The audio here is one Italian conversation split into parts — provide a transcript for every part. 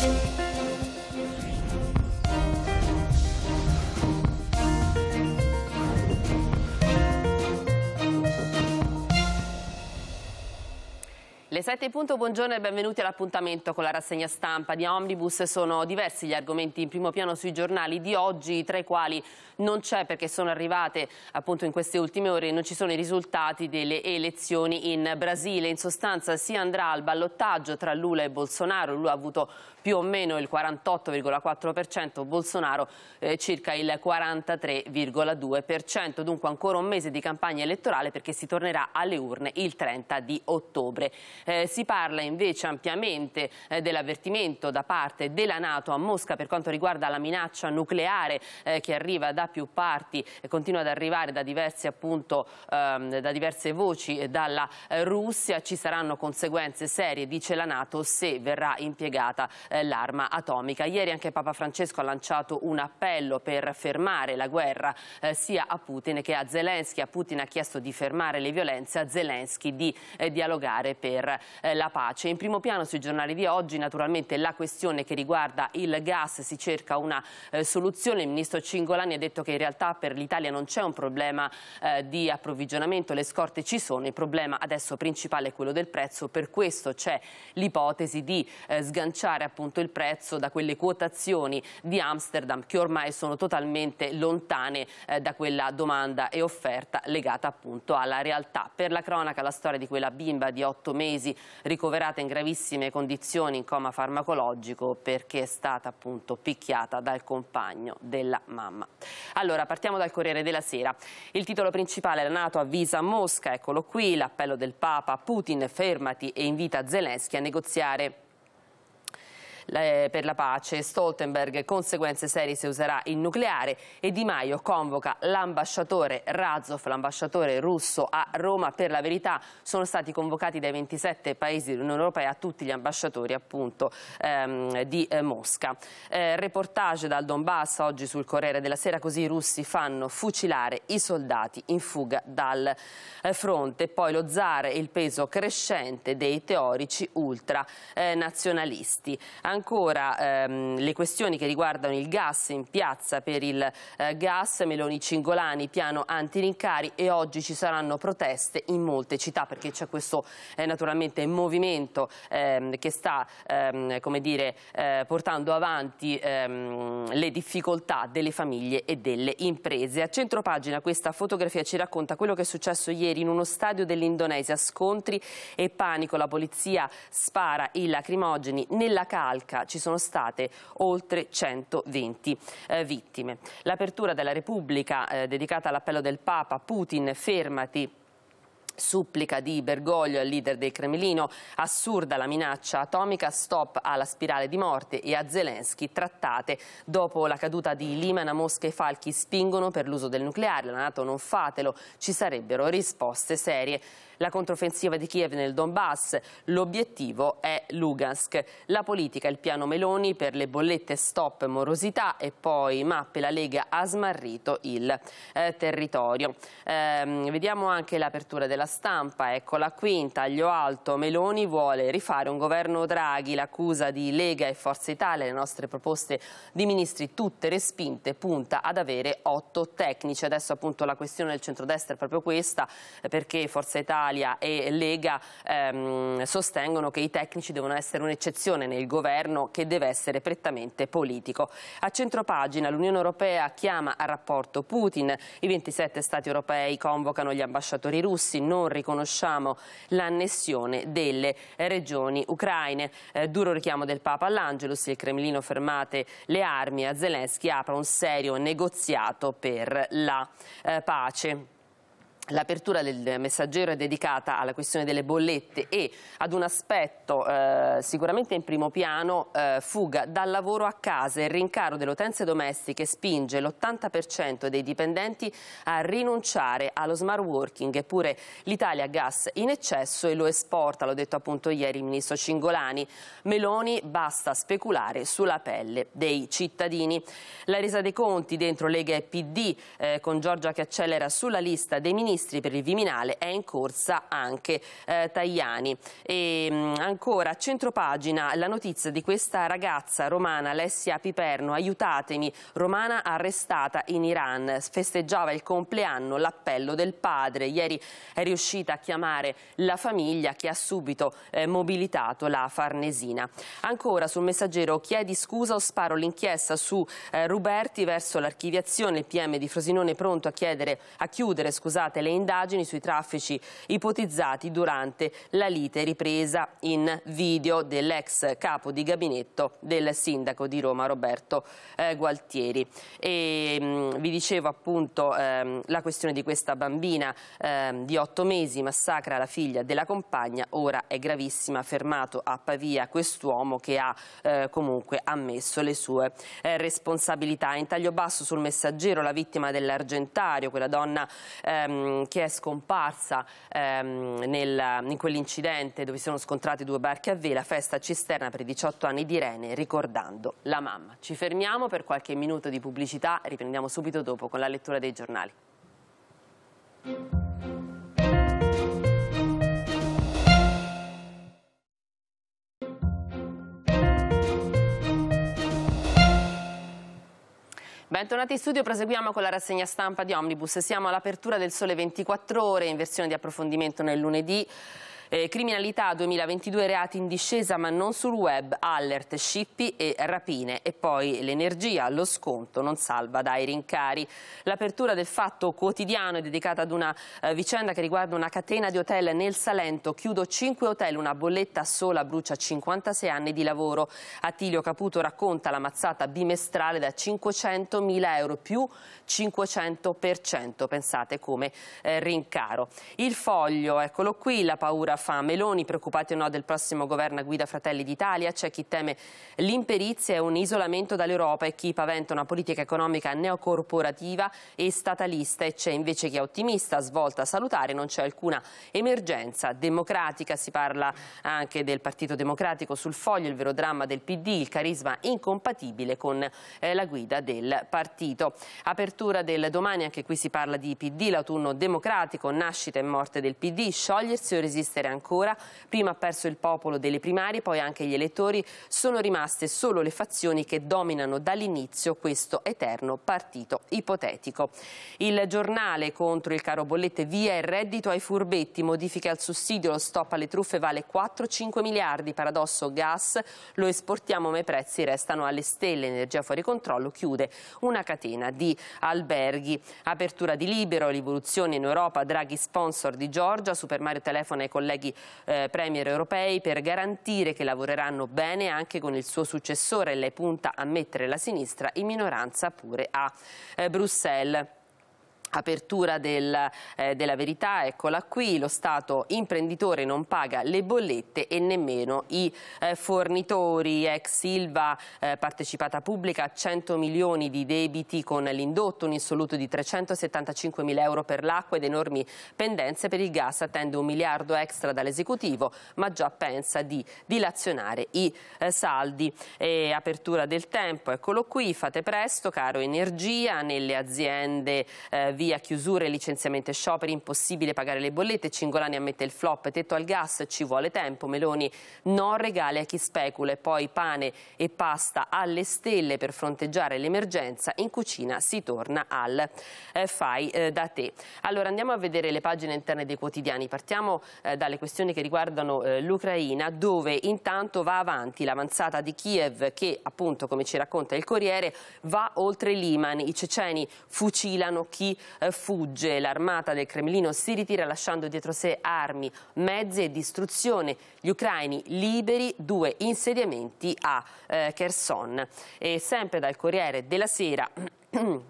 Thank you. Le 7 punto, buongiorno e benvenuti all'appuntamento con la rassegna stampa di Omnibus. Sono diversi gli argomenti in primo piano sui giornali di oggi, tra i quali non c'è perché sono arrivate appunto in queste ultime ore, non ci sono i risultati delle elezioni in Brasile. In sostanza si andrà al ballottaggio tra Lula e Bolsonaro. Lula ha avuto più o meno il 48,4%, Bolsonaro eh, circa il 43,2%. Dunque ancora un mese di campagna elettorale perché si tornerà alle urne il 30 di ottobre. Eh, si parla invece ampiamente eh, dell'avvertimento da parte della Nato a Mosca per quanto riguarda la minaccia nucleare eh, che arriva da più parti e continua ad arrivare da diverse, appunto, ehm, da diverse voci eh, dalla eh, Russia. Ci saranno conseguenze serie, dice la Nato, se verrà impiegata eh, l'arma atomica. Ieri anche Papa Francesco ha lanciato un appello per fermare la guerra sia a Putin che a Zelensky. A Putin ha chiesto di fermare le violenze, a Zelensky di dialogare per eh, la pace. In primo piano sui giornali di oggi naturalmente la questione che riguarda il gas, si cerca una eh, soluzione, il ministro Cingolani ha detto che in realtà per l'Italia non c'è un problema eh, di approvvigionamento, le scorte ci sono, il problema adesso principale è quello del prezzo, per questo c'è l'ipotesi di sganciare appunto il prezzo da quelle quotazioni di Amsterdam che ormai sono totalmente lontane da quella domanda e offerta legata appunto alla realtà. Per la cronaca la storia di quella bimba di otto mesi Brindisi, ricoverata in gravissime condizioni in coma farmacologico perché è stata appunto picchiata dal compagno della mamma. Allora, partiamo dal Corriere della Sera. Il titolo principale, la Nato avvisa Mosca, eccolo qui, l'appello del Papa, Putin fermati e invita Zelensky a negoziare eh, per la pace, Stoltenberg conseguenze serie se userà il nucleare e Di Maio convoca l'ambasciatore Razov, l'ambasciatore russo a Roma. Per la verità sono stati convocati dai 27 paesi dell'Unione Europea tutti gli ambasciatori appunto ehm, di eh, Mosca. Eh, reportage dal Donbass oggi sul Corriere della Sera, così i russi fanno fucilare i soldati in fuga dal eh, fronte. Poi lo zar e il peso crescente dei teorici ultranazionalisti. Eh, ancora ehm, le questioni che riguardano il gas in piazza per il eh, gas, Meloni Cingolani, piano antirincari e oggi ci saranno proteste in molte città perché c'è questo eh, naturalmente movimento ehm, che sta ehm, come dire, eh, portando avanti ehm, le difficoltà delle famiglie e delle imprese. A centro pagina questa fotografia ci racconta quello che è successo ieri in uno stadio dell'Indonesia, scontri e panico, la polizia spara i lacrimogeni nella calca Danimarca ci sono state oltre 120 eh, vittime. L'apertura della Repubblica eh, dedicata all'appello del Papa Putin fermati supplica di Bergoglio al leader del Cremlino, assurda la minaccia atomica, stop alla spirale di morte e a Zelensky trattate. Dopo la caduta di Limana, Mosca e Falchi spingono per l'uso del nucleare, la Nato non fatelo, ci sarebbero risposte serie la controffensiva di Kiev nel Donbass. L'obiettivo è Lugansk. La politica, il piano Meloni per le bollette stop morosità e poi mappe la Lega ha smarrito il eh, territorio. Ehm, vediamo anche l'apertura della stampa, eccola qui, taglio alto, Meloni vuole rifare un governo Draghi, l'accusa di Lega e Forza Italia, le nostre proposte di ministri tutte respinte, punta ad avere otto tecnici. Adesso appunto la questione del centrodestra è proprio questa, eh, perché Forza Italia Italia e Lega ehm, sostengono che i tecnici devono essere un'eccezione nel governo che deve essere prettamente politico. A centropagina l'Unione Europea chiama a rapporto Putin, i 27 Stati europei convocano gli ambasciatori russi, non riconosciamo l'annessione delle regioni ucraine. Eh, duro richiamo del Papa all'Angelus, il Cremlino fermate le armi, a Zelensky apre un serio negoziato per la eh, pace. L'apertura del messaggero è dedicata alla questione delle bollette e ad un aspetto eh, sicuramente in primo piano, eh, fuga dal lavoro a casa. Il rincaro delle utenze domestiche spinge l'80% dei dipendenti a rinunciare allo smart working, eppure l'Italia gas in eccesso e lo esporta, l'ho detto appunto ieri il ministro Cingolani. Meloni basta speculare sulla pelle dei cittadini. La resa dei conti dentro Lega e PD eh, con Giorgia che accelera sulla lista dei ministri ministri per il Viminale è in corsa anche eh, Tajani. E, ehm, mh, ancora, a centropagina, la notizia di questa ragazza romana, Alessia Piperno, aiutatemi, romana arrestata in Iran, festeggiava il compleanno, l'appello del padre, ieri è riuscita a chiamare la famiglia che ha subito eh, mobilitato la Farnesina. Ancora sul messaggero chiedi scusa o sparo l'inchiesta su eh, Ruberti verso l'archiviazione, il PM di Frosinone pronto a, chiedere, a chiudere scusate, le le indagini sui traffici ipotizzati durante la lite ripresa in video dell'ex capo di gabinetto del sindaco di Roma Roberto eh, Gualtieri. E, mh, vi dicevo appunto ehm, la questione di questa bambina ehm, di otto mesi, massacra la figlia della compagna, ora è gravissima, fermato a Pavia quest'uomo che ha eh, comunque ammesso le sue eh, responsabilità. In taglio basso sul messaggero la vittima dell'Argentario, quella donna ehm, Ehm, che è scomparsa ehm, nel, in quell'incidente dove si sono scontrati due barche a vela, festa cisterna per i 18 anni di Rene, ricordando la mamma. Ci fermiamo per qualche minuto di pubblicità, riprendiamo subito dopo con la lettura dei giornali. Bentornati in studio, proseguiamo con la rassegna stampa di Omnibus. Siamo all'apertura del Sole 24 Ore in versione di approfondimento nel lunedì. Eh, criminalità 2022 reati in discesa ma non sul web, alert, scippi e rapine. E poi l'energia, lo sconto non salva dai rincari. L'apertura del fatto quotidiano è dedicata ad una eh, vicenda che riguarda una catena di hotel nel Salento. Chiudo 5 hotel, una bolletta sola brucia 56 anni di lavoro. Attilio Caputo racconta la mazzata bimestrale da 500.000 euro più 500%. Pensate come eh, rincaro. Il foglio, eccolo qui, la paura fa. Meloni, preoccupati o no del prossimo governo a guida Fratelli d'Italia, c'è chi teme l'imperizia e un isolamento dall'Europa e chi paventa una politica economica neocorporativa e statalista e c'è invece chi è ottimista, svolta salutare, non c'è alcuna emergenza democratica, si parla anche del Partito Democratico sul foglio, il vero dramma del PD, il carisma incompatibile con eh, la guida del partito. Apertura del domani, anche qui si parla di PD, l'autunno democratico, nascita e morte del PD, sciogliersi o resistere peggiore ancora. Prima ha perso il popolo delle primarie, poi anche gli elettori. Sono rimaste solo le fazioni che dominano dall'inizio questo eterno partito ipotetico. Il giornale contro il caro bollette via il reddito ai furbetti, modifiche al sussidio, lo stop alle truffe vale 4-5 miliardi, paradosso gas, lo esportiamo ma i prezzi restano alle stelle, energia fuori controllo, chiude una catena di alberghi. Apertura di Libero, rivoluzione in Europa, Draghi sponsor di Giorgia, Super Mario telefona ai colleghi colleghi eh, premier europei per garantire che lavoreranno bene anche con il suo successore. Lei punta a mettere la sinistra in minoranza pure a eh, Bruxelles. Apertura del, eh, della verità, eccola qui, lo Stato imprenditore non paga le bollette e nemmeno i eh, fornitori. Ex Silva, eh, partecipata pubblica, 100 milioni di debiti con l'indotto, un insoluto di 375 mila euro per l'acqua ed enormi pendenze per il gas. Attende un miliardo extra dall'esecutivo, ma già pensa di dilazionare i eh, saldi. E apertura del tempo, eccolo qui, fate presto, caro energia, nelle aziende eh, via chiusure, licenziamenti e scioperi, impossibile pagare le bollette, Cingolani ammette il flop, tetto al gas, ci vuole tempo, Meloni non regali a chi specula e poi pane e pasta alle stelle per fronteggiare l'emergenza, in cucina si torna al eh, fai eh, da te. Allora andiamo a vedere le pagine interne dei quotidiani, partiamo eh, dalle questioni che riguardano eh, l'Ucraina dove intanto va avanti l'avanzata di Kiev che appunto come ci racconta il Corriere va oltre Liman, i ceceni fucilano chi eh, fugge. L'armata del Cremlino si ritira lasciando dietro sé armi, mezzi e distruzione. Gli ucraini liberi due insediamenti a eh, Kherson. E sempre dal Corriere della Sera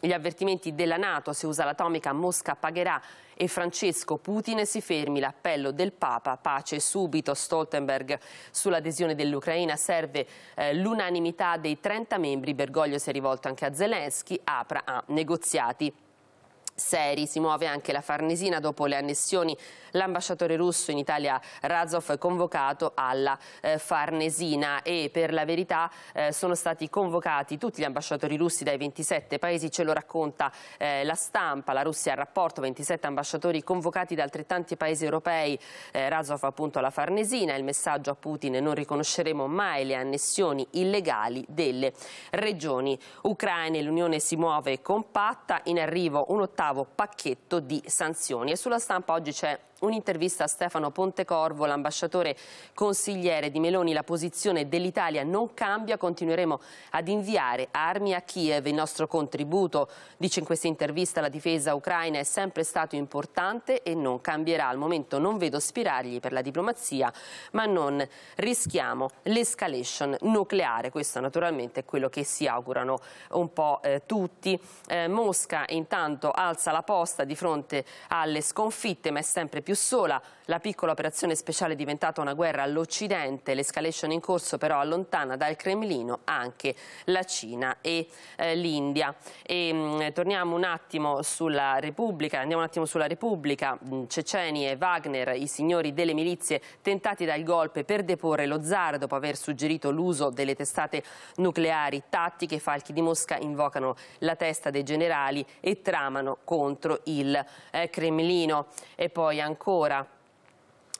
gli avvertimenti della Nato, se usa l'atomica Mosca pagherà e Francesco Putin si fermi l'appello del Papa, pace subito Stoltenberg sull'adesione dell'Ucraina serve eh, l'unanimità dei 30 membri, Bergoglio si è rivolto anche a Zelensky, apra a negoziati seri. Si muove anche la Farnesina dopo le annessioni. L'ambasciatore russo in Italia Razov è convocato alla eh, Farnesina e per la verità eh, sono stati convocati tutti gli ambasciatori russi dai 27 paesi, ce lo racconta eh, la stampa. La Russia ha rapporto 27 ambasciatori convocati da altrettanti paesi europei. Eh, Razov appunto alla Farnesina, il messaggio a Putin non riconosceremo mai le annessioni illegali delle regioni ucraine. L'Unione si muove compatta, in arrivo un ottavo pacchetto di sanzioni. E sulla stampa oggi c'è Un'intervista a Stefano Pontecorvo, l'ambasciatore consigliere di Meloni, la posizione dell'Italia non cambia, continueremo ad inviare armi a Kiev. Il nostro contributo, dice in questa intervista, alla difesa ucraina è sempre stato importante e non cambierà. Al momento non vedo spiragli per la diplomazia, ma non rischiamo l'escalation nucleare. Questo naturalmente è quello che si augurano un po' eh, tutti. Eh, Mosca intanto alza la posta di fronte alle sconfitte, ma è sempre più più sola. La piccola operazione speciale è diventata una guerra all'Occidente, l'escalation in corso però allontana dal Cremlino anche la Cina e eh, l'India. Ehm, torniamo un attimo sulla Repubblica, andiamo un attimo sulla Repubblica, mm, Ceceni e Wagner, i signori delle milizie tentati dal golpe per deporre lo zar dopo aver suggerito l'uso delle testate nucleari tattiche, falchi di Mosca invocano la testa dei generali e tramano contro il eh, Cremlino. E poi ancora ancora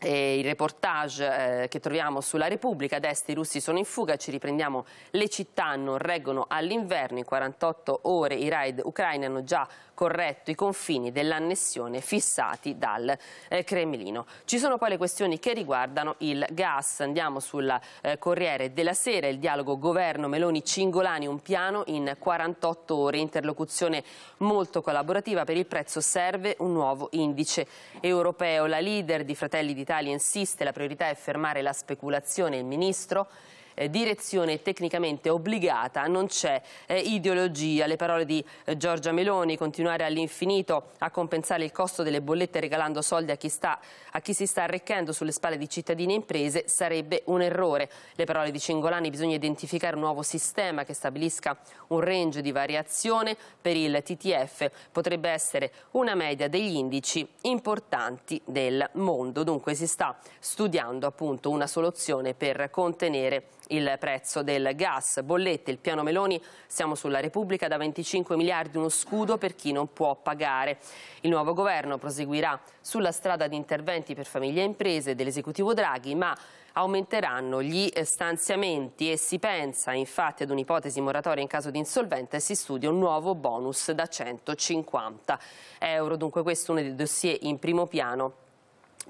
eh, il reportage eh, che troviamo sulla Repubblica, ad i russi sono in fuga, ci riprendiamo, le città non reggono all'inverno, in 48 ore i raid ucraini hanno già corretto i confini dell'annessione fissati dal eh, Cremlino. Ci sono poi le questioni che riguardano il gas. Andiamo sul eh, Corriere della Sera, il dialogo governo Meloni-Cingolani, un piano in 48 ore, interlocuzione molto collaborativa per il prezzo serve un nuovo indice europeo. La leader di Fratelli d'Italia insiste, la priorità è fermare la speculazione. Il ministro eh, direzione tecnicamente obbligata, non c'è eh, ideologia. Le parole di eh, Giorgia Meloni, continuare all'infinito a compensare il costo delle bollette regalando soldi a chi, sta, a chi si sta arricchendo sulle spalle di cittadini e imprese sarebbe un errore. Le parole di Cingolani, bisogna identificare un nuovo sistema che stabilisca un range di variazione per il TTF, potrebbe essere una media degli indici importanti del mondo. Dunque si sta studiando appunto una soluzione per contenere il prezzo del gas, bollette, il piano Meloni, siamo sulla Repubblica da 25 miliardi, uno scudo per chi non può pagare. Il nuovo governo proseguirà sulla strada di interventi per famiglie e imprese dell'esecutivo Draghi, ma aumenteranno gli stanziamenti e si pensa infatti ad un'ipotesi moratoria in caso di insolvente e si studia un nuovo bonus da 150 euro. Dunque questo è uno dei dossier in primo piano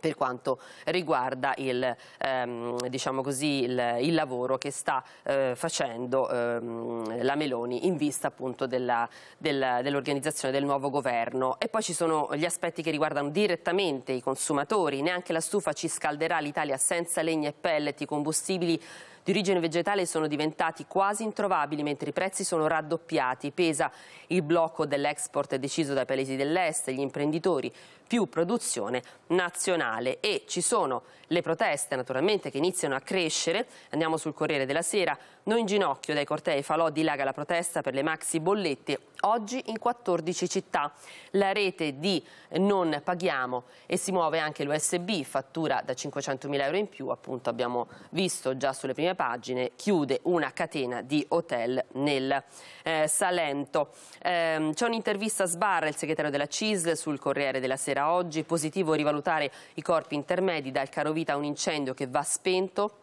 per quanto riguarda il, ehm, diciamo così, il, il, lavoro che sta eh, facendo ehm, la Meloni in vista appunto dell'organizzazione dell del nuovo governo. E poi ci sono gli aspetti che riguardano direttamente i consumatori, neanche la stufa ci scalderà l'Italia senza legna e pellet, i combustibili di origine vegetale sono diventati quasi introvabili mentre i prezzi sono raddoppiati. Pesa il blocco dell'export deciso dai paesi dell'est, gli imprenditori, più produzione nazionale e ci sono le proteste naturalmente che iniziano a crescere. Andiamo sul Corriere della Sera, noi in ginocchio dai cortei falò dilaga la protesta per le maxi bollette oggi in 14 città. La rete di non paghiamo e si muove anche l'USB, fattura da 500.000 euro in più, appunto abbiamo visto già sulle prime prime pagine, chiude una catena di hotel nel eh, Salento. Eh, C'è un'intervista a Sbarra, il segretario della CISL, sul Corriere della Sera oggi. Positivo rivalutare i corpi intermedi dal carovita a un incendio che va spento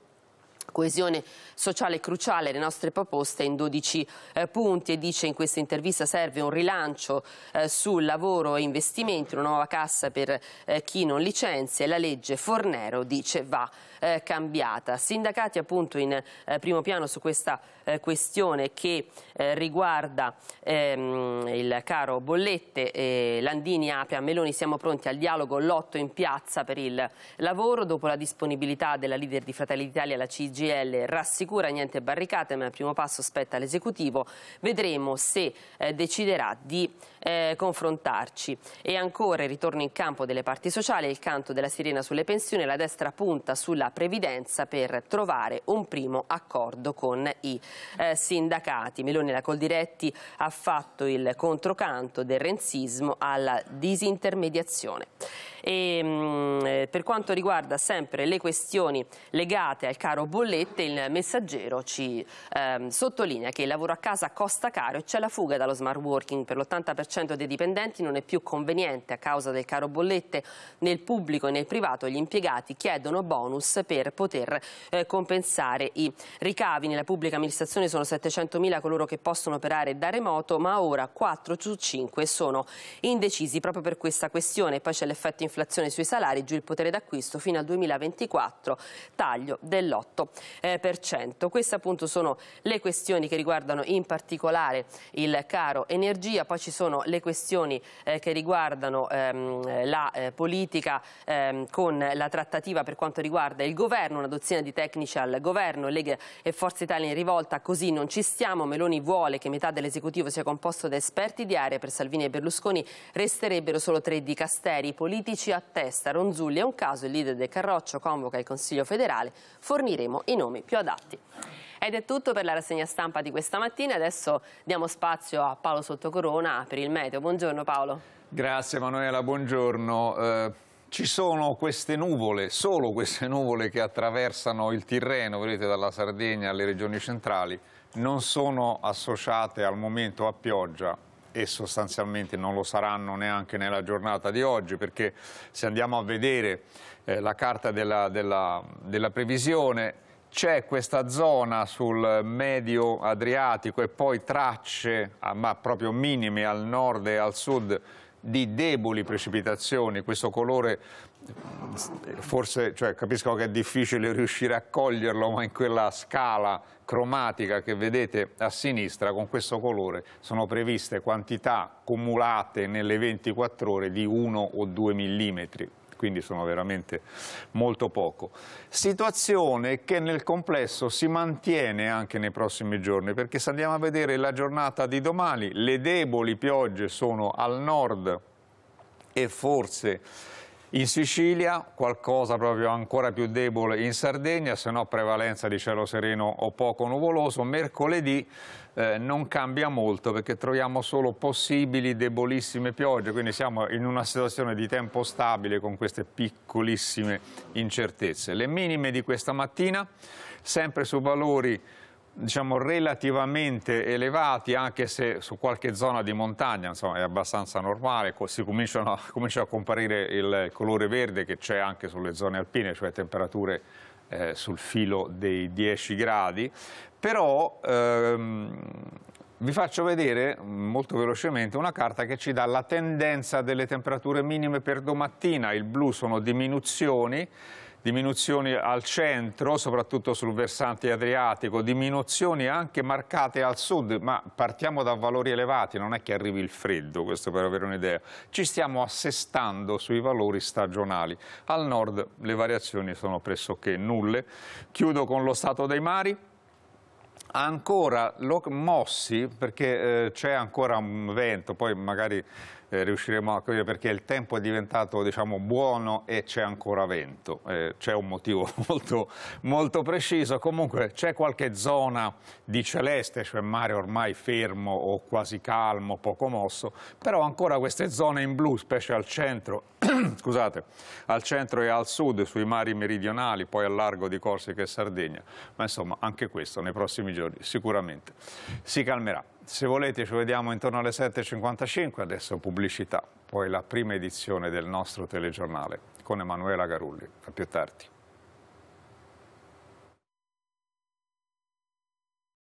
coesione sociale cruciale, le nostre proposte in 12 eh, punti e dice in questa intervista serve un rilancio eh, sul lavoro e investimenti, una nuova cassa per eh, chi non licenzia e la legge Fornero dice va eh, cambiata. Sindacati appunto in eh, primo piano su questa eh, questione che riguarda ehm, il caro Bollette, Landini apre a Meloni siamo pronti al dialogo, lotto in piazza per il lavoro dopo la disponibilità della leader di Fratelli d'Italia la CIG CGL rassicura niente barricate ma il primo passo spetta all'esecutivo, vedremo se eh, deciderà di eh, confrontarci. E ancora il ritorno in campo delle parti sociali, il canto della sirena sulle pensioni, la destra punta sulla previdenza per trovare un primo accordo con i eh, sindacati. Meloni la Coldiretti ha fatto il controcanto del renzismo alla disintermediazione. E, ehm, mh, per quanto riguarda sempre le questioni legate al caro bollette, il messaggero ci ehm, sottolinea che il lavoro a casa costa caro e c'è la fuga dallo smart working per l'80% dei dipendenti non è più conveniente a causa del caro bollette nel pubblico e nel privato gli impiegati chiedono bonus per poter eh, compensare i ricavi nella pubblica amministrazione sono 700.000 coloro che possono operare da remoto ma ora 4 su 5 sono indecisi proprio per questa questione poi c'è l'effetto inflazione sui salari giù il potere potere d'acquisto fino al 2024, taglio dell'8%. Eh, Queste appunto sono le questioni che riguardano in particolare il caro energia, poi ci sono le questioni eh, che riguardano ehm, la eh, politica ehm, con la trattativa per quanto riguarda il governo, una dozzina di tecnici al governo, Lega e Forza Italia in rivolta, così non ci stiamo, Meloni vuole che metà dell'esecutivo sia composto da esperti di area, per Salvini e Berlusconi resterebbero solo tre di Casteri, politici a testa, Ronzulli e non caso il leader del Carroccio convoca il Consiglio federale, forniremo i nomi più adatti. Ed è tutto per la rassegna stampa di questa mattina, adesso diamo spazio a Paolo Sottocorona per il meteo. Buongiorno Paolo. Grazie Emanuela, buongiorno. Eh, ci sono queste nuvole, solo queste nuvole che attraversano il Tirreno, vedete dalla Sardegna alle regioni centrali, non sono associate al momento a pioggia, e sostanzialmente non lo saranno neanche nella giornata di oggi perché se andiamo a vedere eh, la carta della, della, della previsione c'è questa zona sul medio Adriatico e poi tracce, ah, ma proprio minime, al nord e al sud di deboli precipitazioni, questo colore forse cioè, capisco che è difficile riuscire a coglierlo, ma in quella scala cromatica che vedete a sinistra con questo colore sono previste quantità cumulate nelle 24 ore di 1 o 2 mm quindi sono veramente molto poco. Situazione che nel complesso si mantiene anche nei prossimi giorni, perché se andiamo a vedere la giornata di domani, le deboli piogge sono al nord e forse in Sicilia, qualcosa proprio ancora più debole in Sardegna, se no prevalenza di cielo sereno o poco nuvoloso. Mercoledì eh, non cambia molto perché troviamo solo possibili debolissime piogge, quindi siamo in una situazione di tempo stabile con queste piccolissime incertezze. Le minime di questa mattina sempre su valori diciamo, relativamente elevati, anche se su qualche zona di montagna insomma, è abbastanza normale, si comincia a comparire il colore verde che c'è anche sulle zone alpine, cioè temperature eh, sul filo dei 10 gradi, però ehm, vi faccio vedere mm, molto velocemente una carta che ci dà la tendenza delle temperature minime per domattina, il blu sono diminuzioni, diminuzioni al centro, soprattutto sul versante adriatico, diminuzioni anche marcate al sud, ma partiamo da valori elevati, non è che arrivi il freddo, questo per avere un'idea. Ci stiamo assestando sui valori stagionali. Al nord le variazioni sono pressoché nulle. Chiudo con lo stato dei mari ancora lo mossi perché eh, c'è ancora un vento, poi magari eh, riusciremo a capire perché il tempo è diventato diciamo, buono e c'è ancora vento. Eh, c'è un motivo molto, molto preciso. Comunque c'è qualche zona di celeste, cioè mare ormai fermo o quasi calmo, poco mosso, però ancora queste zone in blu, specie al centro, scusate, al centro e al sud, sui mari meridionali, poi al largo di Corsica e Sardegna. Ma insomma anche questo nei prossimi giorni sicuramente si calmerà se volete ci vediamo intorno alle 7.55, adesso pubblicità, poi la prima edizione del nostro telegiornale con Emanuela Garulli. A più tardi.